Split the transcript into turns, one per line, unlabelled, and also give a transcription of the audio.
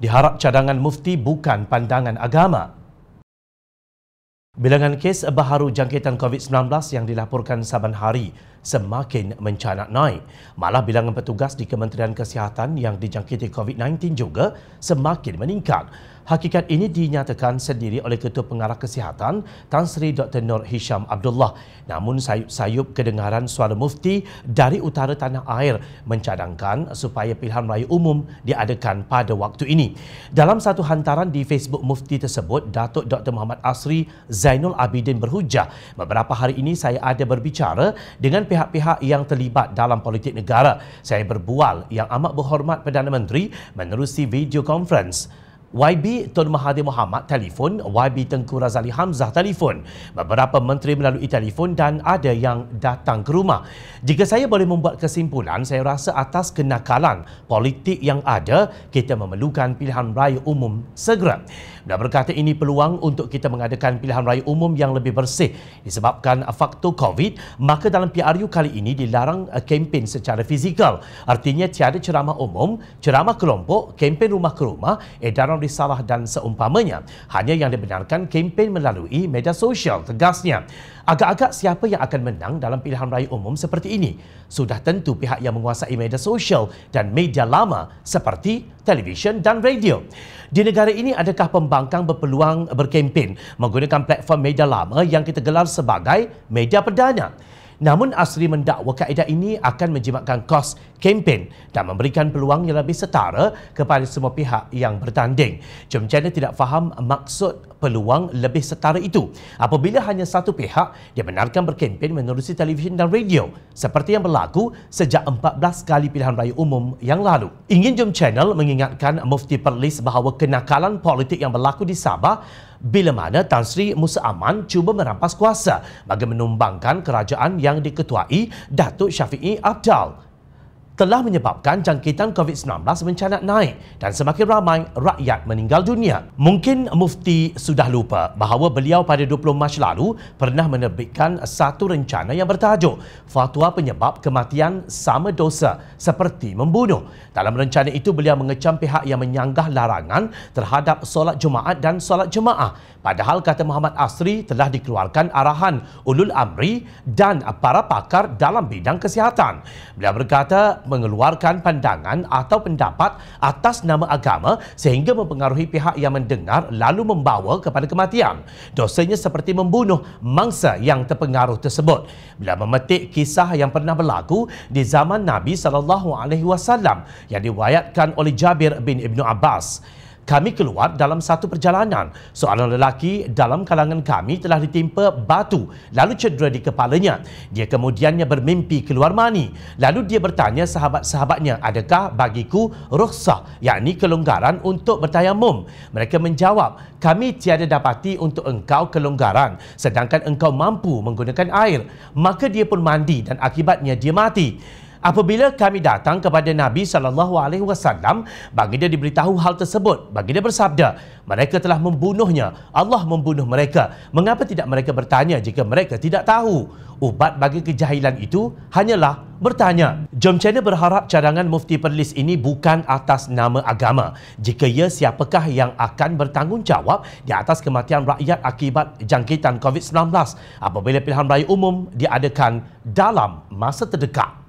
diharap cadangan mufti bukan pandangan agama. Bilangan kes baharu jangkitan COVID-19 yang dilaporkan saban hari semakin mencanak naik. Malah bilangan petugas di Kementerian Kesihatan yang dijangkiti COVID-19 juga semakin meningkat. Hakikat ini dinyatakan sendiri oleh Ketua Pengarah Kesihatan Tan Sri Dr. Nur Hisham Abdullah. Namun sayup-sayup kedengaran suara mufti dari utara tanah air mencadangkan supaya pilihan raya umum diadakan pada waktu ini. Dalam satu hantaran di Facebook mufti tersebut, Datuk Dr. Muhammad Asri Zainul Abidin berhujah. Beberapa hari ini saya ada berbicara dengan pihak pihak-pihak yang terlibat dalam politik negara. Saya berbual yang amat berhormat Perdana Menteri menerusi video conference. YB Tun Mahathir Mohamad telefon, YB Tengku Razali Hamzah telefon. Beberapa menteri melalui telefon dan ada yang datang ke rumah. Jika saya boleh membuat kesimpulan, saya rasa atas kenakalan politik yang ada, kita memerlukan pilihan raya umum segera. Dan berkata ini peluang untuk kita mengadakan pilihan raya umum yang lebih bersih disebabkan faktor COVID, maka dalam PRU kali ini dilarang eh, kempen secara fizikal. Artinya tiada ceramah umum, ceramah kelompok, kempen rumah ke rumah, edaran dalam risalah dan seumpamanya hanya yang dibenarkan kempen melalui media sosial tegasnya. Agak-agak siapa yang akan menang dalam pilihan raya umum seperti ini? Sudah tentu pihak yang menguasai media sosial dan media lama seperti televisyen dan radio. Di negara ini adakah pembangkang berpeluang berkempen menggunakan platform media lama yang kita gelar sebagai media perdana? Namun Asri mendakwa kaedah ini akan menjimatkan kos kempen dan memberikan peluang yang lebih setara kepada semua pihak yang bertanding. Jom Channel tidak faham maksud peluang lebih setara itu. Apabila hanya satu pihak, dia benarkan berkempen menerusi televisyen dan radio seperti yang berlaku sejak 14 kali pilihan raya umum yang lalu. Ingin Jom Channel mengingatkan Mufti Perlis bahawa kenakalan politik yang berlaku di Sabah bila mana Tan Sri Musa Aman cuba merampas kuasa bagi menumbangkan kerajaan yang diketuai Datuk Syafiq Abdal telah menyebabkan jangkitan COVID-19 mencanak naik dan semakin ramai rakyat meninggal dunia. Mungkin Mufti sudah lupa bahawa beliau pada 20 Mac lalu pernah menerbitkan satu rencana yang bertajuk Fatwa Penyebab Kematian Sama Dosa Seperti Membunuh. Dalam rencana itu, beliau mengecam pihak yang menyanggah larangan terhadap solat Jumaat dan solat Jemaah. Padahal kata Muhammad Asri telah dikeluarkan arahan Ulul Amri dan para pakar dalam bidang kesihatan. Beliau berkata, mengeluarkan pandangan atau pendapat atas nama agama sehingga mempengaruhi pihak yang mendengar lalu membawa kepada kematian. Dosanya seperti membunuh mangsa yang terpengaruh tersebut. Bila memetik kisah yang pernah berlaku di zaman Nabi SAW yang diwayatkan oleh Jabir bin Ibn Abbas kami keluar dalam satu perjalanan. Seorang lelaki dalam kalangan kami telah ditimpa batu lalu cedera di kepalanya. Dia kemudiannya bermimpi keluar mani. Lalu dia bertanya sahabat-sahabatnya, adakah bagiku rohsah, yakni kelonggaran untuk bertayamum? Mereka menjawab, kami tiada dapati untuk engkau kelonggaran sedangkan engkau mampu menggunakan air. Maka dia pun mandi dan akibatnya dia mati. Apabila kami datang kepada Nabi sallallahu alaihi wasallam, baginda diberitahu hal tersebut. Baginda bersabda, "Mereka telah membunuhnya. Allah membunuh mereka. Mengapa tidak mereka bertanya jika mereka tidak tahu?" Ubat bagi kejahilan itu hanyalah bertanya. Jom China berharap cadangan mufti perlis ini bukan atas nama agama. Jika ya, siapakah yang akan bertanggungjawab di atas kematian rakyat akibat jangkitan COVID-19 apabila pilihan raya umum diadakan dalam masa terdekat?